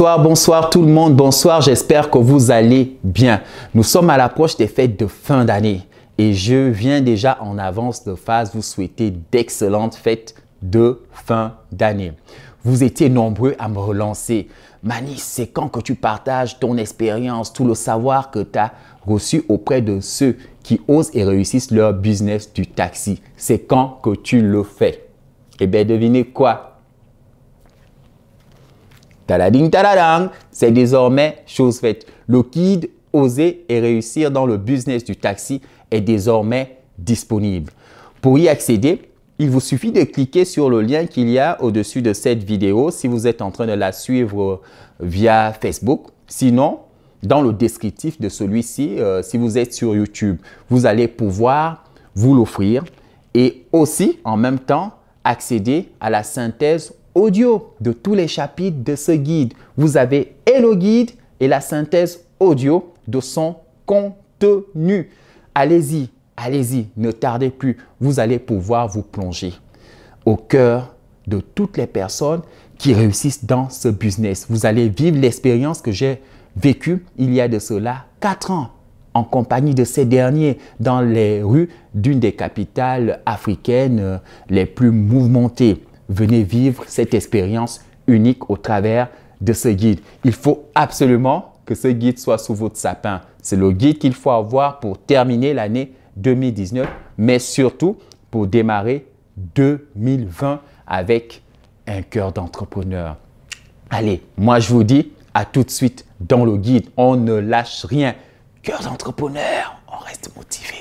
Bonsoir, bonsoir tout le monde, bonsoir, j'espère que vous allez bien. Nous sommes à l'approche des fêtes de fin d'année et je viens déjà en avance de phase vous souhaiter d'excellentes fêtes de fin d'année. Vous étiez nombreux à me relancer. Manis, c'est quand que tu partages ton expérience, tout le savoir que tu as reçu auprès de ceux qui osent et réussissent leur business du taxi. C'est quand que tu le fais Et eh bien, devinez quoi c'est désormais chose faite. Le guide Oser et réussir dans le business du taxi est désormais disponible. Pour y accéder, il vous suffit de cliquer sur le lien qu'il y a au-dessus de cette vidéo si vous êtes en train de la suivre via Facebook. Sinon, dans le descriptif de celui-ci, euh, si vous êtes sur YouTube, vous allez pouvoir vous l'offrir et aussi en même temps accéder à la synthèse audio de tous les chapitres de ce guide. Vous avez et le guide et la synthèse audio de son contenu. Allez-y, allez-y, ne tardez plus. Vous allez pouvoir vous plonger au cœur de toutes les personnes qui réussissent dans ce business. Vous allez vivre l'expérience que j'ai vécue il y a de cela quatre ans en compagnie de ces derniers dans les rues d'une des capitales africaines euh, les plus mouvementées venez vivre cette expérience unique au travers de ce guide. Il faut absolument que ce guide soit sous votre sapin. C'est le guide qu'il faut avoir pour terminer l'année 2019, mais surtout pour démarrer 2020 avec un cœur d'entrepreneur. Allez, moi je vous dis à tout de suite dans le guide. On ne lâche rien. Cœur d'entrepreneur, on reste motivé.